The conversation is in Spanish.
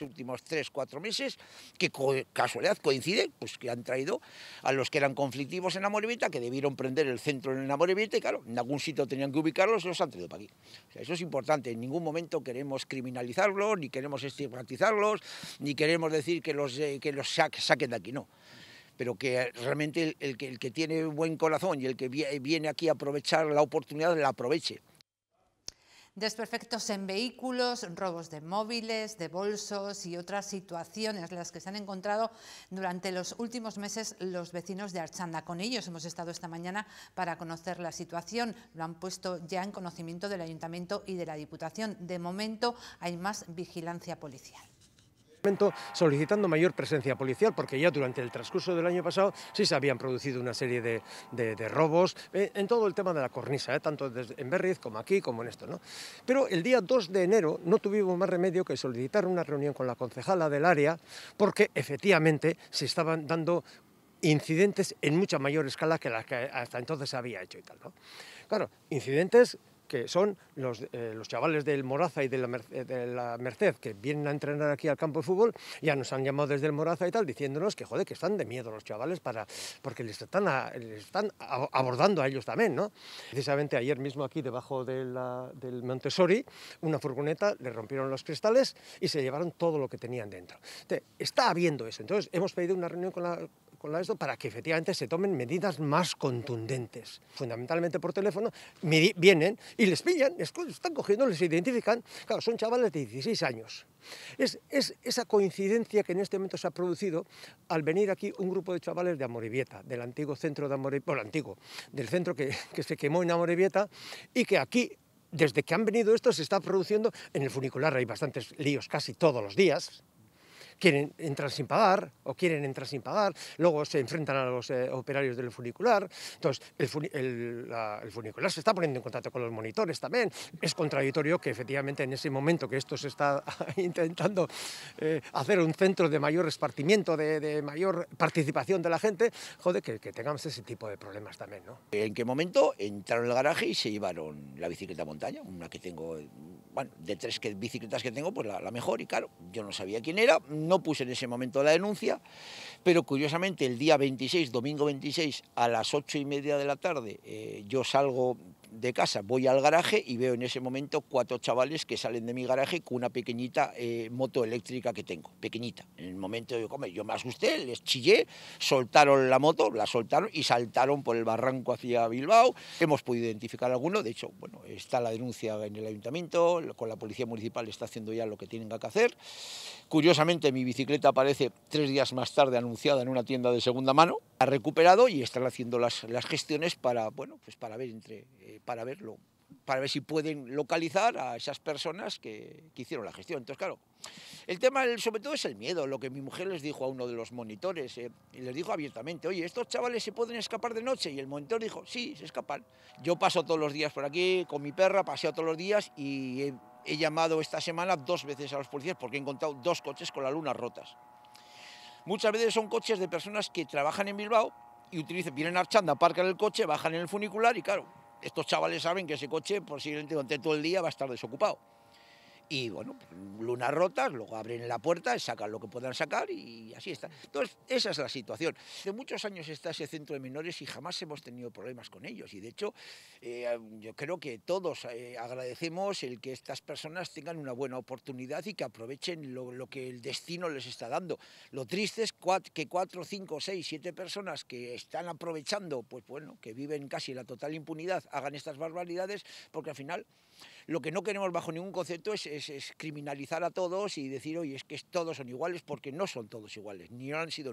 los últimos tres, cuatro meses, que casualidad coincide, pues que han traído a los que eran conflictivos en la que debieron prender el centro en la y claro, en algún sitio tenían que ubicarlos y los han traído para aquí. eso es importante, en ningún momento queremos criminalizarlos, ni queremos estigmatizarlos, ni queremos decir que los, eh, que los saquen de aquí, no pero que realmente el, que, el que tiene buen corazón y el que viene aquí a aprovechar la oportunidad la aproveche. Desperfectos en vehículos, robos de móviles, de bolsos y otras situaciones las que se han encontrado durante los últimos meses los vecinos de Archanda. Con ellos hemos estado esta mañana para conocer la situación. Lo han puesto ya en conocimiento del Ayuntamiento y de la Diputación. De momento hay más vigilancia policial solicitando mayor presencia policial, porque ya durante el transcurso del año pasado sí se habían producido una serie de, robos eh, en todo el tema de la cornisa, eh, tanto en Berriz como aquí, como en esto. ¿no? Pero el día 2 de enero no tuvimos más remedio que solicitar una reunión con la concejala del área, porque efectivamente se estaban dando incidentes en mucha mayor escala que las que hasta entonces se había hecho y tal. ¿no? Claro, incidentes que son los, eh, los, chavales del Moraza y de la, Merced, de la, Merced que vienen a entrenar aquí al campo de fútbol, ya nos han llamado desde el Moraza y tal, diciéndonos que joder, que están de miedo los chavales para, porque les están, abordando a ellos también, ¿no? Precisamente ayer mismo aquí debajo de del Montessori, una furgoneta le rompieron los cristales y se llevaron todo lo que tenían dentro. está habiendo eso. Entonces, hemos pedido una reunión con la con para que efectivamente se tomen medidas más contundentes. Fundamentalmente por teléfono vienen y les pillan, están cogiendo, les identifican. Claro, son chavales de 16 años. Es, esa coincidencia que en este momento se ha producido al venir aquí un grupo de chavales de Amorebieta, del antiguo centro de Amorebieta, antiguo, del centro que, se quemó en Amorebieta y que aquí desde que han venido estos se está produciendo en el funicular, hay bastantes líos casi todos los días, quieren entrar sin pagar o quieren entrar sin pagar, luego se enfrentan a los eh, operarios del funicular, entonces el, funicular se está poniendo en contacto con los monitores también, es contradictorio que efectivamente en ese momento que esto se está intentando eh, hacer un centro de mayor repartimiento, de, mayor participación de la gente, joder, que, que tengamos ese tipo de problemas también, ¿no? ¿En qué momento entraron al garaje y se llevaron la bicicleta montaña, una que tengo bueno, de tres bicicletas que tengo, pues la, mejor. Y claro, yo no sabía quién era, no puse en ese momento la denuncia, pero curiosamente el día 26, domingo 26, a las ocho y media de la tarde, eh, yo salgo de casa, voy al garaje y veo en ese momento cuatro chavales que salen de mi garaje con una pequeñita eh, moto eléctrica que tengo, pequeñita. En el momento yo, comer yo me asusté, les chillé, soltaron la moto, la soltaron y saltaron por el barranco hacia Bilbao. Hemos podido identificar alguno, de hecho, bueno, está la denuncia en el ayuntamiento, con la policía municipal está haciendo ya lo que tienen que hacer. Curiosamente, mi bicicleta aparece tres días más tarde anunciada en una tienda de segunda mano, ha recuperado y están haciendo las, las gestiones para, bueno, pues para ver entre... Eh, para verlo, para ver si pueden localizar a esas personas que, hicieron la gestión. Entonces, claro, el tema sobre todo es el miedo, lo que mi mujer les dijo a uno de los monitores, eh, y les dijo abiertamente, oye, estos chavales se pueden escapar de noche, y el monitor dijo, sí, se escapan. Yo paso todos los días por aquí con mi perra, paseo todos los días y he, llamado esta semana dos veces a los policías porque he encontrado dos coches con las lunas rotas. Muchas veces son coches de personas que trabajan en Bilbao y utilizan, vienen archando, aparcan el coche, bajan en el funicular y claro, estos chavales saben que ese coche posiblemente durante todo el día va a estar desocupado y bueno, lunas rotas, luego abren la puerta, sacan lo que puedan sacar y así está. Entonces, esa es la situación. De muchos años está ese centro de menores y jamás hemos tenido problemas con ellos y de hecho eh, yo creo que todos eh, agradecemos el que estas personas tengan una buena oportunidad y que aprovechen lo, que el destino les está dando. Lo triste es que cuatro, cinco, seis, siete personas que están aprovechando, pues bueno, que viven casi la total impunidad, hagan estas barbaridades porque al final lo que no queremos bajo ningún concepto es, criminalizar a todos y decir, oye, es que todos son iguales porque no son todos iguales, ni han sido nunca.